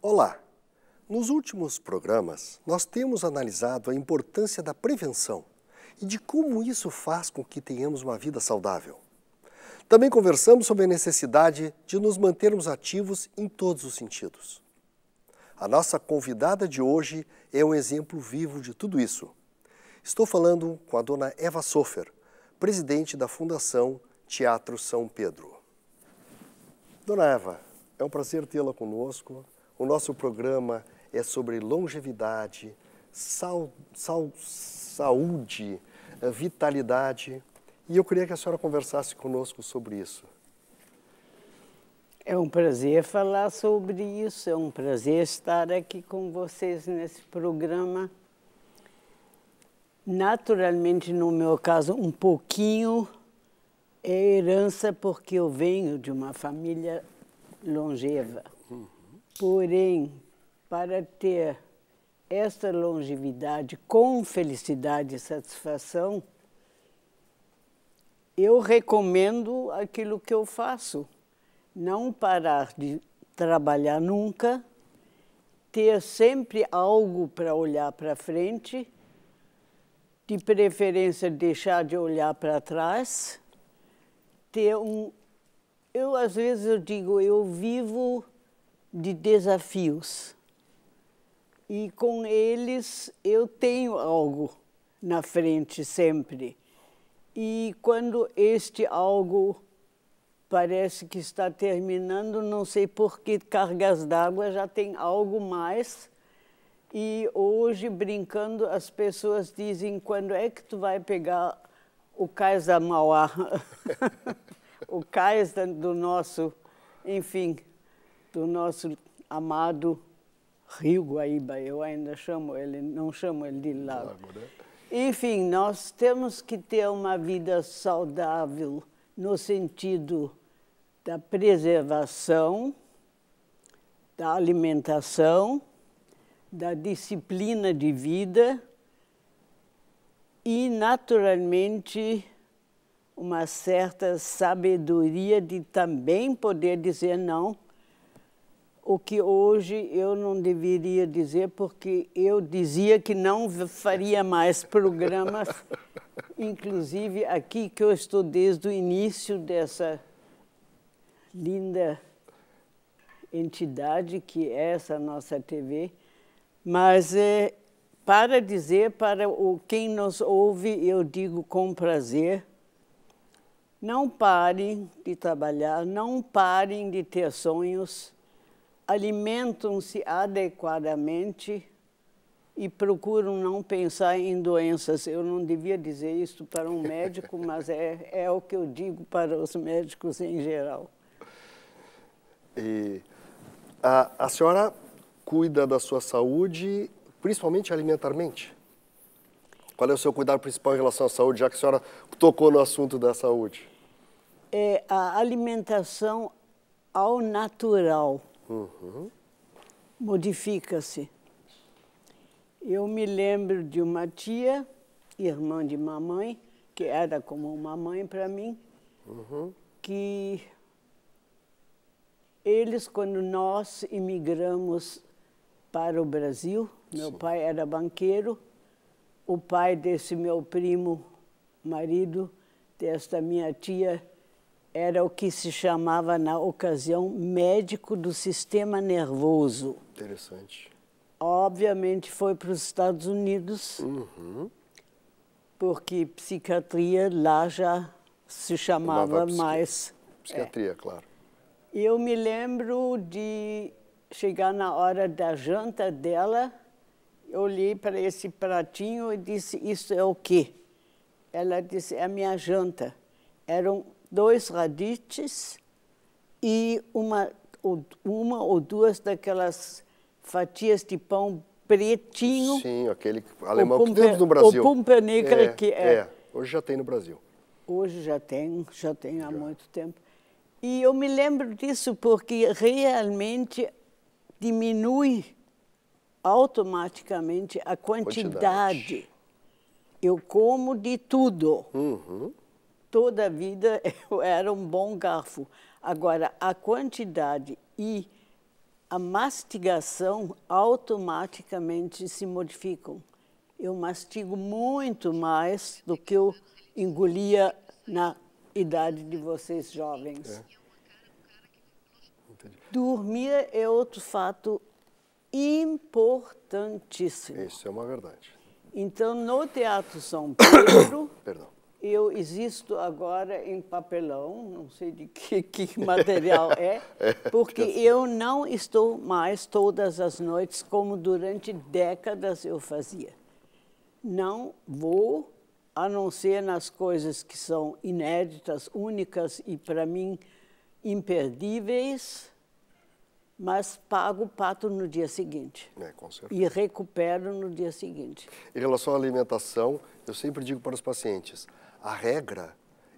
Olá! Nos últimos programas, nós temos analisado a importância da prevenção e de como isso faz com que tenhamos uma vida saudável. Também conversamos sobre a necessidade de nos mantermos ativos em todos os sentidos. A nossa convidada de hoje é um exemplo vivo de tudo isso. Estou falando com a dona Eva Sofer, presidente da Fundação Teatro São Pedro. Dona Eva, é um prazer tê-la conosco. O nosso programa é sobre longevidade, sal, sal, saúde, eh, vitalidade. E eu queria que a senhora conversasse conosco sobre isso. É um prazer falar sobre isso, é um prazer estar aqui com vocês nesse programa. Naturalmente, no meu caso, um pouquinho é herança porque eu venho de uma família longeva. Uhum. Porém, para ter esta longevidade com felicidade e satisfação, eu recomendo aquilo que eu faço não parar de trabalhar nunca, ter sempre algo para olhar para frente, de preferência deixar de olhar para trás, ter um eu às vezes eu digo, eu vivo de desafios. E com eles eu tenho algo na frente sempre. E quando este algo parece que está terminando, não sei por que cargas d'água já tem algo mais. E hoje, brincando, as pessoas dizem, quando é que tu vai pegar o cais da Mauá? o cais do nosso, enfim, do nosso amado Rio Guaíba. Eu ainda chamo ele, não chamo ele de lago. Né? Enfim, nós temos que ter uma vida saudável no sentido da preservação, da alimentação, da disciplina de vida e, naturalmente, uma certa sabedoria de também poder dizer não, o que hoje eu não deveria dizer, porque eu dizia que não faria mais programas, inclusive aqui que eu estou desde o início dessa linda entidade que é essa nossa TV, mas é, para dizer para o, quem nos ouve, eu digo com prazer, não parem de trabalhar, não parem de ter sonhos, alimentam-se adequadamente e procuram não pensar em doenças. Eu não devia dizer isso para um médico, mas é, é o que eu digo para os médicos em geral. E a, a senhora cuida da sua saúde, principalmente alimentarmente? Qual é o seu cuidado principal em relação à saúde, já que a senhora tocou no assunto da saúde? É a alimentação ao natural. Uhum. Modifica-se. Eu me lembro de uma tia, irmã de mamãe, que era como uma mãe para mim, uhum. que eles, quando nós imigramos para o Brasil, meu Sim. pai era banqueiro, o pai desse meu primo, marido, desta minha tia, era o que se chamava, na ocasião, médico do sistema nervoso. Interessante. Obviamente foi para os Estados Unidos, uhum. porque psiquiatria lá já se chamava mais. Psiquiatria, é. claro. Eu me lembro de chegar na hora da janta dela, eu olhei para esse pratinho e disse: Isso é o quê? Ela disse: É a minha janta. Eram dois radites e uma ou, uma ou duas daquelas fatias de pão pretinho. Sim, aquele alemão que temos no Brasil. O pumper é, que é. é. Hoje já tem no Brasil. Hoje já tem, já tem há já. muito tempo. E eu me lembro disso porque realmente diminui automaticamente a quantidade. quantidade. Eu como de tudo. Uhum. Toda a vida eu era um bom garfo. Agora, a quantidade e a mastigação automaticamente se modificam. Eu mastigo muito mais do que eu engolia na idade de vocês jovens. É. Dormir é outro fato importantíssimo. Isso é uma verdade. Então, no Teatro São Pedro, eu existo agora em papelão, não sei de que, que material é, é porque assim. eu não estou mais todas as noites como durante décadas eu fazia. Não vou a não ser nas coisas que são inéditas, únicas e, para mim, imperdíveis, mas pago o pato no dia seguinte. É, com certeza. E recupero no dia seguinte. Em relação à alimentação, eu sempre digo para os pacientes, a regra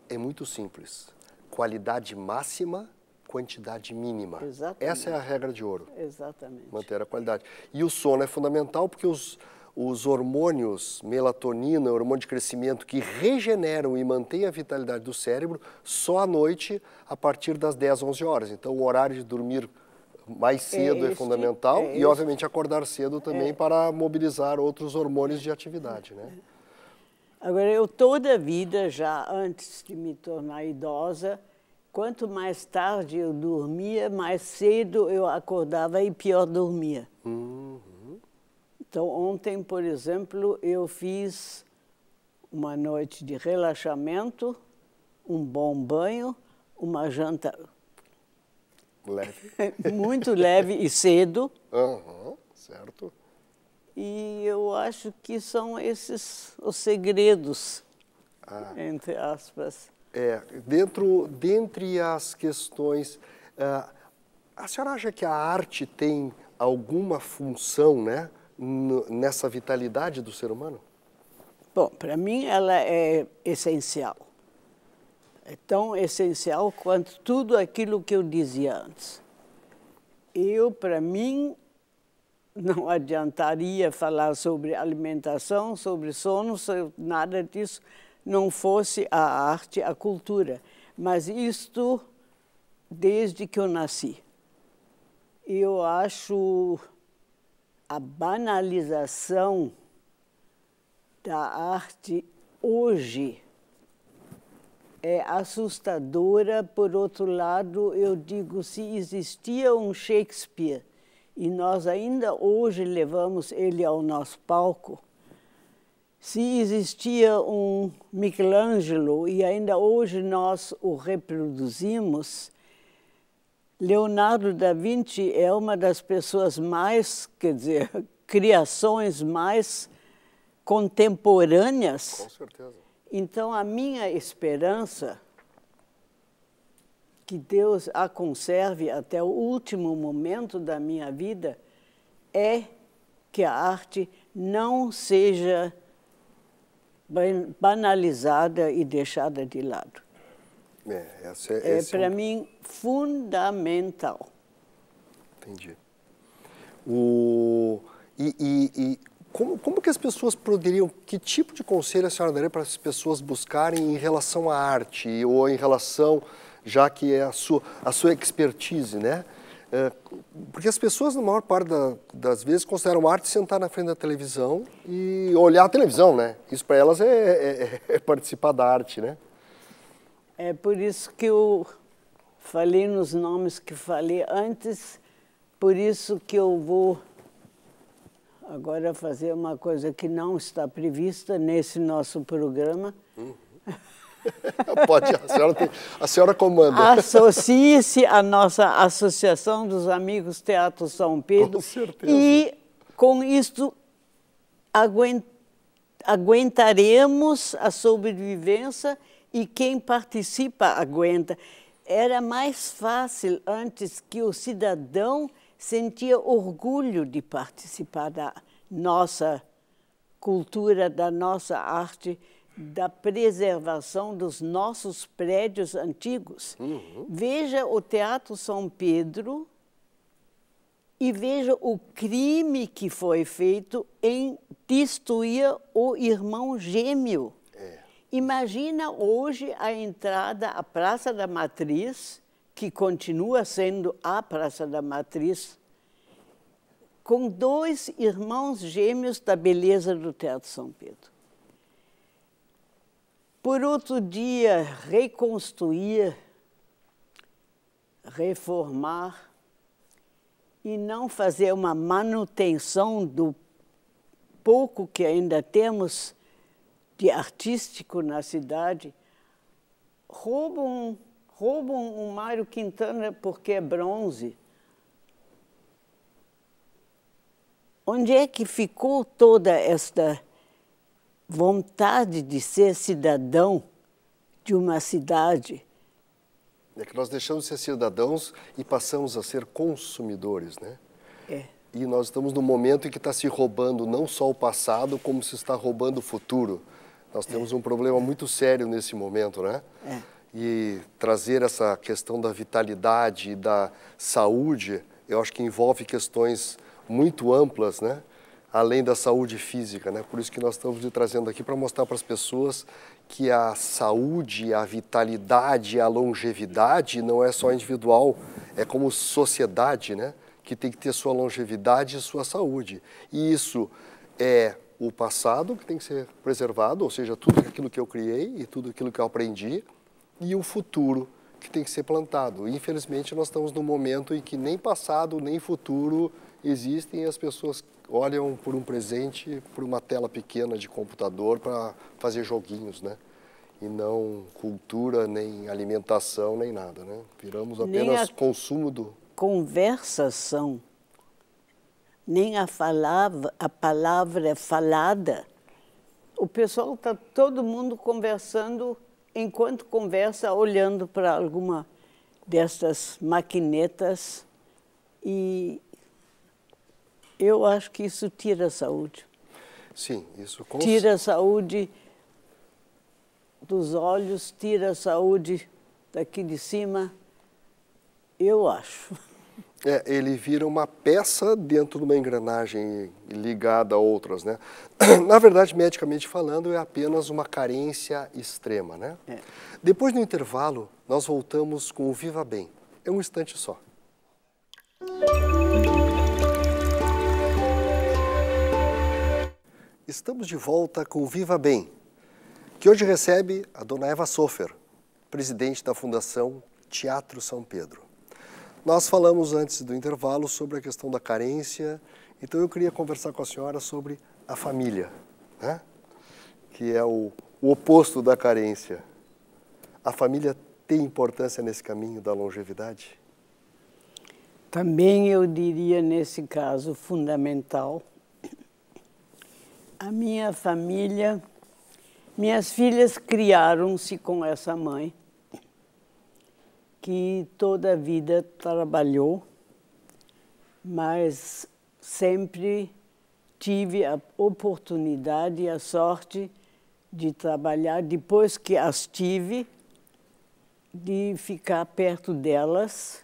é muito simples. Qualidade máxima, quantidade mínima. Exatamente. Essa é a regra de ouro. Exatamente. Manter a qualidade. E o sono é fundamental porque os, os hormônios, melatonina, hormônio de crescimento, que regeneram e mantêm a vitalidade do cérebro só à noite, a partir das 10, 11 horas. Então, o horário de dormir mais é cedo é, é fundamental e, obviamente, acordar cedo também é. para mobilizar outros hormônios de atividade, né? Agora, eu toda a vida, já antes de me tornar idosa, quanto mais tarde eu dormia, mais cedo eu acordava e pior dormia. Hum. Então, ontem, por exemplo, eu fiz uma noite de relaxamento, um bom banho, uma janta leve. muito leve e cedo. Uhum, certo. E eu acho que são esses os segredos, ah. entre aspas. É, dentro, dentre as questões, uh, a senhora acha que a arte tem alguma função, né? nessa vitalidade do ser humano? Bom, para mim ela é essencial. É tão essencial quanto tudo aquilo que eu dizia antes. Eu, para mim, não adiantaria falar sobre alimentação, sobre sono, sobre nada disso, não fosse a arte, a cultura. Mas isto desde que eu nasci. Eu acho a banalização da arte hoje é assustadora. Por outro lado, eu digo, se existia um Shakespeare e nós ainda hoje levamos ele ao nosso palco, se existia um Michelangelo e ainda hoje nós o reproduzimos, Leonardo da Vinci é uma das pessoas mais, quer dizer, criações mais contemporâneas. Com certeza. Então, a minha esperança que Deus a conserve até o último momento da minha vida é que a arte não seja banalizada e deixada de lado. É, essa é, é para é mim fundamental. Entendi. O... E, e, e, como, como que as pessoas poderiam, que tipo de conselho a senhora daria para as pessoas buscarem em relação à arte ou em relação, já que é a sua, a sua expertise, né? É, porque as pessoas, na maior parte da, das vezes, consideram arte sentar na frente da televisão e olhar a televisão, né? Isso para elas é, é, é, é participar da arte, né? É por isso que eu falei nos nomes que falei antes, por isso que eu vou agora fazer uma coisa que não está prevista nesse nosso programa. Uhum. Pode, a senhora, tem, a senhora comanda. Associe-se à nossa Associação dos Amigos Teatro São Pedro. Com certeza. E com isto aguentaremos a sobrevivência e quem participa aguenta. Era mais fácil antes que o cidadão sentia orgulho de participar da nossa cultura, da nossa arte, da preservação dos nossos prédios antigos. Uhum. Veja o Teatro São Pedro e veja o crime que foi feito em destruir o irmão gêmeo. Imagina hoje a entrada à Praça da Matriz, que continua sendo a Praça da Matriz, com dois irmãos gêmeos da beleza do Teatro São Pedro. Por outro dia, reconstruir, reformar e não fazer uma manutenção do pouco que ainda temos de artístico na cidade, roubam, roubam o Mário Quintana porque é bronze. Onde é que ficou toda esta vontade de ser cidadão de uma cidade? É que nós deixamos de ser cidadãos e passamos a ser consumidores, né? É. E nós estamos num momento em que está se roubando não só o passado, como se está roubando o futuro. Nós temos um problema muito sério nesse momento, né? É. E trazer essa questão da vitalidade e da saúde, eu acho que envolve questões muito amplas, né? Além da saúde física, né? Por isso que nós estamos trazendo aqui para mostrar para as pessoas que a saúde, a vitalidade, a longevidade não é só individual, é como sociedade, né? Que tem que ter sua longevidade e sua saúde. E isso é o passado que tem que ser preservado, ou seja, tudo aquilo que eu criei e tudo aquilo que eu aprendi, e o futuro que tem que ser plantado. infelizmente, nós estamos num momento em que nem passado nem futuro existem e as pessoas olham por um presente, por uma tela pequena de computador para fazer joguinhos, né? E não cultura, nem alimentação, nem nada, né? Viramos apenas consumo do... conversação nem a, falava, a palavra é falada. O pessoal está todo mundo conversando, enquanto conversa, olhando para alguma destas maquinetas. E eu acho que isso tira a saúde. Sim, isso com... Tira a saúde dos olhos, tira a saúde daqui de cima, eu acho. É, ele vira uma peça dentro de uma engrenagem ligada a outras, né? Na verdade, medicamente falando, é apenas uma carência extrema, né? É. Depois do intervalo, nós voltamos com o Viva Bem. É um instante só. Estamos de volta com o Viva Bem, que hoje recebe a dona Eva Soffer, presidente da Fundação Teatro São Pedro. Nós falamos antes do intervalo sobre a questão da carência, então eu queria conversar com a senhora sobre a família, né? que é o, o oposto da carência. A família tem importância nesse caminho da longevidade? Também eu diria, nesse caso, fundamental. A minha família, minhas filhas criaram-se com essa mãe que toda a vida trabalhou, mas sempre tive a oportunidade e a sorte de trabalhar, depois que as tive, de ficar perto delas.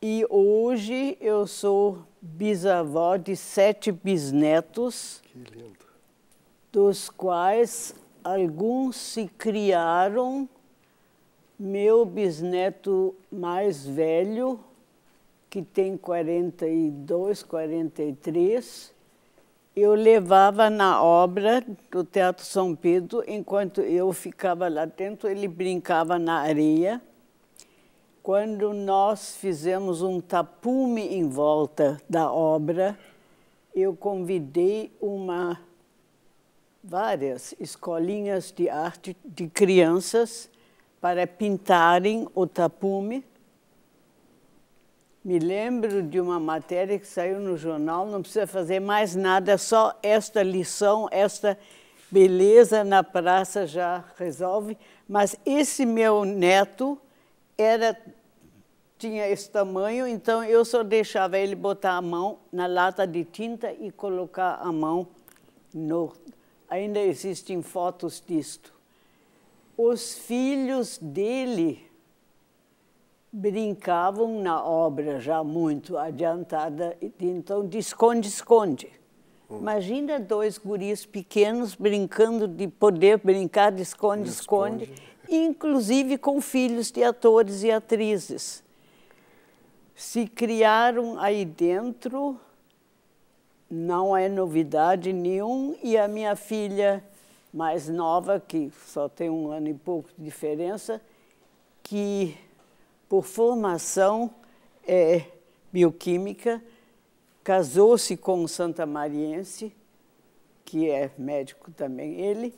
E hoje eu sou bisavó de sete bisnetos, dos quais alguns se criaram meu bisneto mais velho, que tem 42, 43, eu levava na obra do Teatro São Pedro, enquanto eu ficava lá dentro, ele brincava na areia. Quando nós fizemos um tapume em volta da obra, eu convidei uma várias escolinhas de arte de crianças para pintarem o tapume. Me lembro de uma matéria que saiu no jornal, não precisa fazer mais nada, só esta lição, esta beleza na praça já resolve. Mas esse meu neto era tinha esse tamanho, então eu só deixava ele botar a mão na lata de tinta e colocar a mão no. Ainda existem fotos disto os filhos dele brincavam na obra já muito adiantada, então de esconde-esconde. Hum. Imagina dois guris pequenos brincando de poder brincar de esconde-esconde, inclusive com filhos de atores e atrizes. Se criaram aí dentro, não é novidade nenhum, e a minha filha mais nova, que só tem um ano e pouco de diferença, que por formação é bioquímica, casou-se com um Mariense que é médico também ele.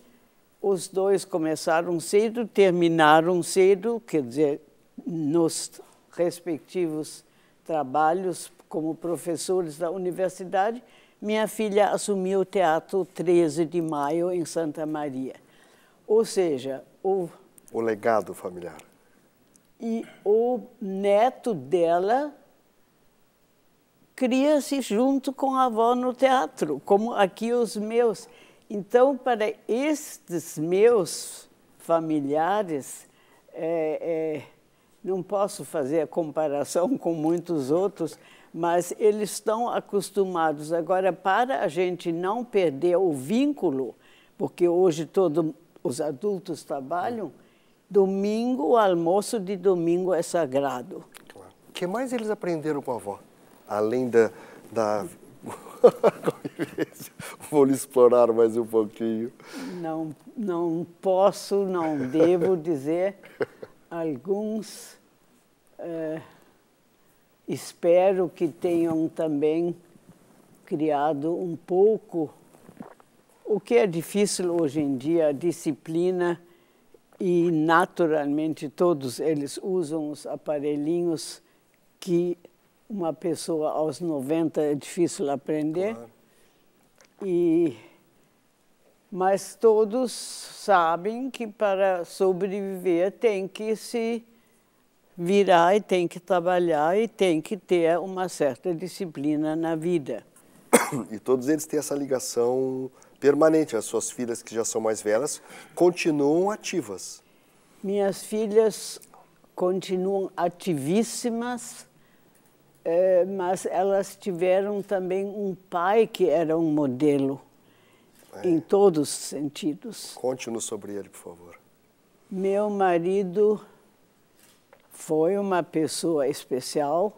Os dois começaram cedo, terminaram cedo, quer dizer, nos respectivos trabalhos como professores da universidade, minha filha assumiu o Teatro 13 de Maio em Santa Maria. Ou seja, o... O legado familiar. E o neto dela cria-se junto com a avó no teatro, como aqui os meus. Então, para estes meus familiares, é, é, não posso fazer a comparação com muitos outros, mas eles estão acostumados. Agora, para a gente não perder o vínculo, porque hoje todos os adultos trabalham, domingo, o almoço de domingo é sagrado. Claro. O que mais eles aprenderam com a avó? Além da, da... Vou lhe explorar mais um pouquinho. Não, não posso, não devo dizer alguns. É Espero que tenham também criado um pouco o que é difícil hoje em dia, a disciplina e naturalmente todos eles usam os aparelhinhos que uma pessoa aos 90 é difícil aprender. Claro. E mas todos sabem que para sobreviver tem que se virar e tem que trabalhar e tem que ter uma certa disciplina na vida. E todos eles têm essa ligação permanente. As suas filhas, que já são mais velhas, continuam ativas. Minhas filhas continuam ativíssimas, eh, mas elas tiveram também um pai que era um modelo é. em todos os sentidos. Conte-nos sobre ele, por favor. Meu marido foi uma pessoa especial.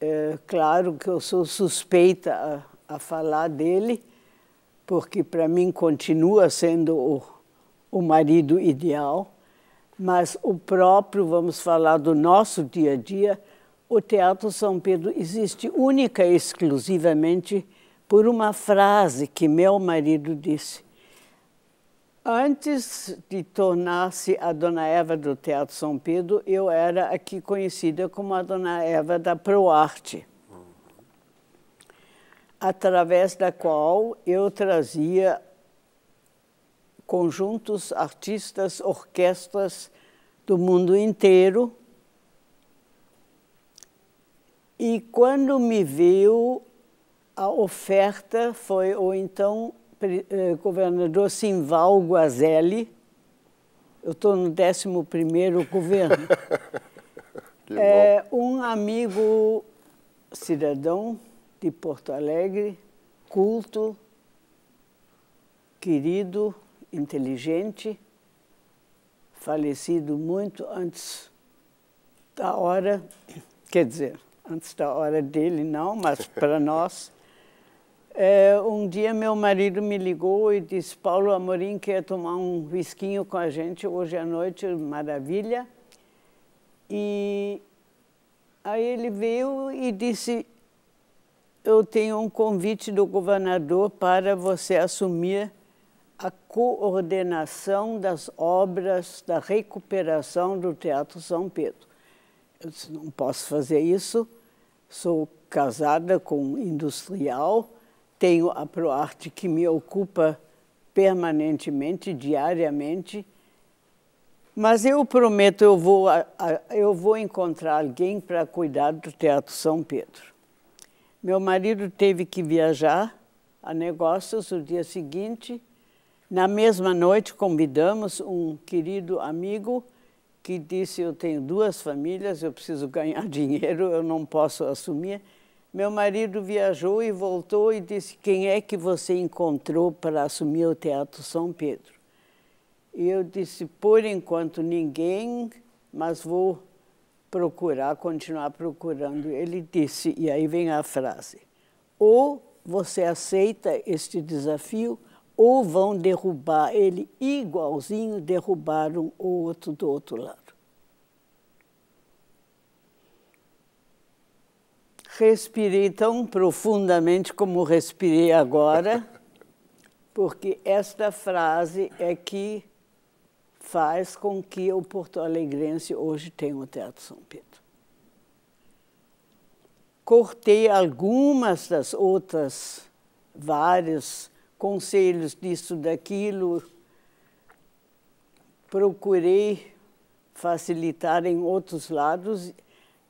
É, claro que eu sou suspeita a, a falar dele, porque para mim continua sendo o, o marido ideal, mas o próprio, vamos falar do nosso dia a dia, o Teatro São Pedro existe única e exclusivamente por uma frase que meu marido disse. Antes de tornar-se a Dona Eva do Teatro São Pedro, eu era aqui conhecida como a Dona Eva da Proarte, através da qual eu trazia conjuntos, artistas, orquestras do mundo inteiro. E quando me viu, a oferta foi, ou então eh, governador Simval Guazelli. Eu estou no 11 governo. é, um amigo cidadão de Porto Alegre, culto, querido, inteligente, falecido muito antes da hora, quer dizer, antes da hora dele não, mas para nós, é, um dia meu marido me ligou e disse, Paulo Amorim quer tomar um risquinho com a gente hoje à noite, maravilha. E aí ele veio e disse, eu tenho um convite do governador para você assumir a coordenação das obras da recuperação do Teatro São Pedro. Eu disse, não posso fazer isso, sou casada com um industrial, tenho a ProArte que me ocupa permanentemente, diariamente, mas eu prometo, eu vou, eu vou encontrar alguém para cuidar do Teatro São Pedro. Meu marido teve que viajar a negócios no dia seguinte. Na mesma noite, convidamos um querido amigo que disse, eu tenho duas famílias, eu preciso ganhar dinheiro, eu não posso assumir. Meu marido viajou e voltou e disse: Quem é que você encontrou para assumir o Teatro São Pedro? E eu disse: Por enquanto ninguém, mas vou procurar, continuar procurando. Ele disse, e aí vem a frase: Ou você aceita este desafio, ou vão derrubar ele igualzinho derrubaram o outro do outro lado. Respirei tão profundamente como respirei agora, porque esta frase é que faz com que o Porto Alegrense hoje tenha o Teatro São Pedro. Cortei algumas das outras, vários conselhos disso, daquilo, procurei facilitar em outros lados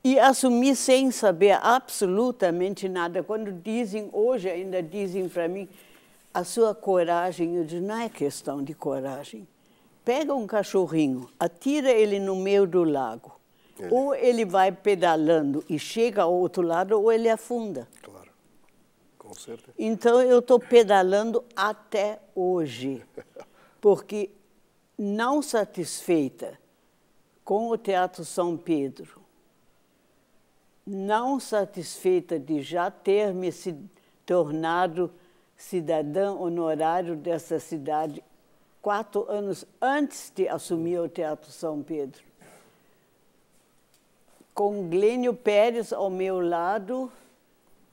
e assumi sem saber absolutamente nada. Quando dizem, hoje ainda dizem para mim, a sua coragem, eu digo, não é questão de coragem. Pega um cachorrinho, atira ele no meio do lago. É. Ou ele vai pedalando e chega ao outro lado, ou ele afunda. Claro, com certeza. Então eu estou pedalando até hoje, porque não satisfeita com o Teatro São Pedro, não satisfeita de já ter me se tornado cidadã honorário dessa cidade quatro anos antes de assumir o Teatro São Pedro. Com Glênio Pérez ao meu lado,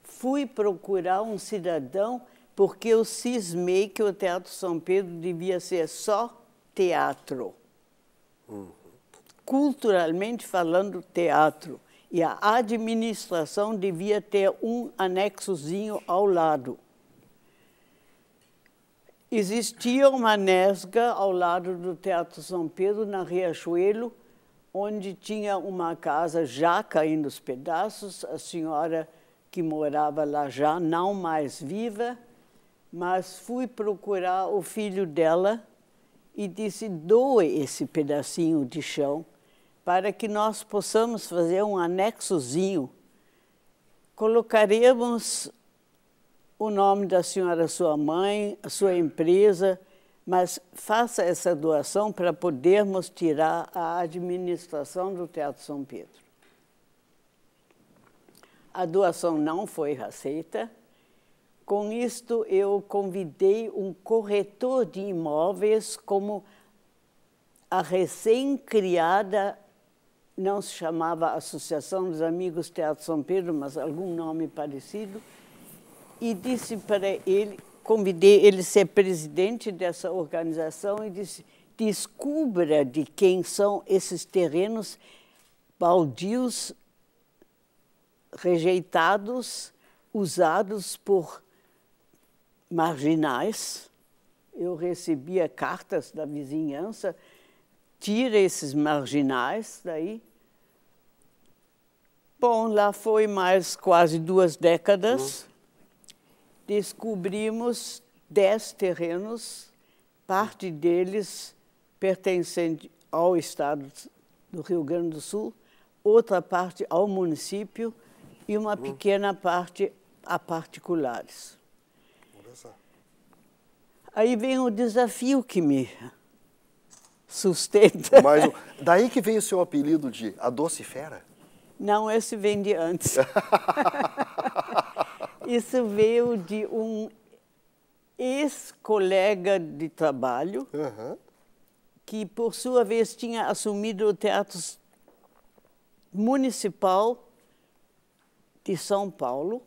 fui procurar um cidadão porque eu cismei que o Teatro São Pedro devia ser só teatro. Uhum. Culturalmente falando, teatro. E a administração devia ter um anexozinho ao lado. Existia uma nesga ao lado do Teatro São Pedro, na Riachuelo, onde tinha uma casa já caindo os pedaços. A senhora que morava lá já, não mais viva, mas fui procurar o filho dela e disse: doe esse pedacinho de chão para que nós possamos fazer um anexozinho, colocaríamos o nome da senhora, sua mãe, a sua empresa, mas faça essa doação para podermos tirar a administração do Teatro São Pedro. A doação não foi aceita. Com isto, eu convidei um corretor de imóveis como a recém-criada não se chamava Associação dos Amigos Teatro São Pedro, mas algum nome parecido, e disse para ele, convidei ele a ser presidente dessa organização e disse, descubra de quem são esses terrenos baldios rejeitados, usados por marginais. Eu recebia cartas da vizinhança tira esses marginais daí. Bom, lá foi mais quase duas décadas. Uhum. Descobrimos dez terrenos, parte deles pertencente ao estado do Rio Grande do Sul, outra parte ao município e uma uhum. pequena parte a particulares. Aí vem o desafio que me sustenta. Mas, daí que veio o seu apelido de a doce fera Não, esse vem de antes. Isso veio de um ex-colega de trabalho, uhum. que por sua vez tinha assumido o Teatro Municipal de São Paulo,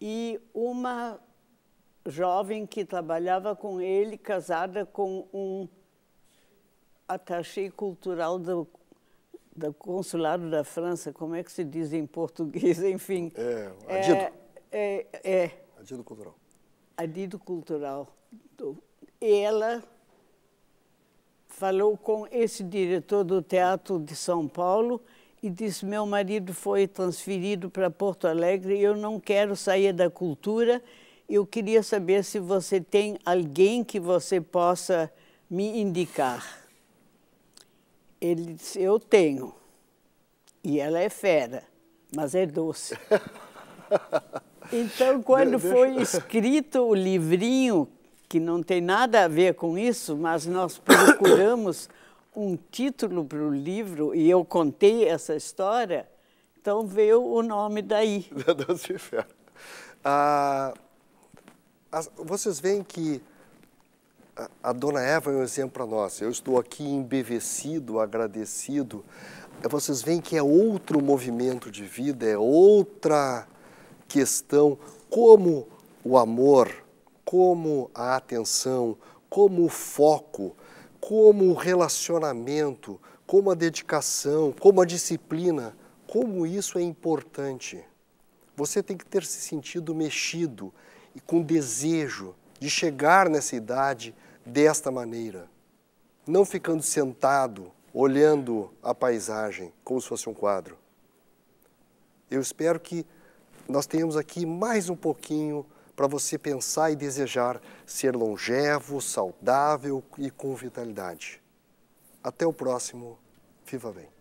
e uma jovem que trabalhava com ele, casada com um Atachê cultural do, do consulado da França, como é que se diz em português, enfim. É, adido. É, é, é. Adido cultural. Adido cultural. E ela falou com esse diretor do Teatro de São Paulo e disse: Meu marido foi transferido para Porto Alegre, eu não quero sair da cultura, eu queria saber se você tem alguém que você possa me indicar. Ele disse, eu tenho. E ela é fera, mas é doce. então, quando Deixa... foi escrito o livrinho, que não tem nada a ver com isso, mas nós procuramos um título para o livro e eu contei essa história, então veio o nome daí. Da Doce e Fera. Ah, vocês veem que a dona Eva é um exemplo para nós. Eu estou aqui embevecido, agradecido. É, vocês veem que é outro movimento de vida, é outra questão. Como o amor, como a atenção, como o foco, como o relacionamento, como a dedicação, como a disciplina, como isso é importante. Você tem que ter se sentido mexido e com desejo de chegar nessa idade desta maneira, não ficando sentado olhando a paisagem como se fosse um quadro. Eu espero que nós tenhamos aqui mais um pouquinho para você pensar e desejar ser longevo, saudável e com vitalidade. Até o próximo. Viva bem.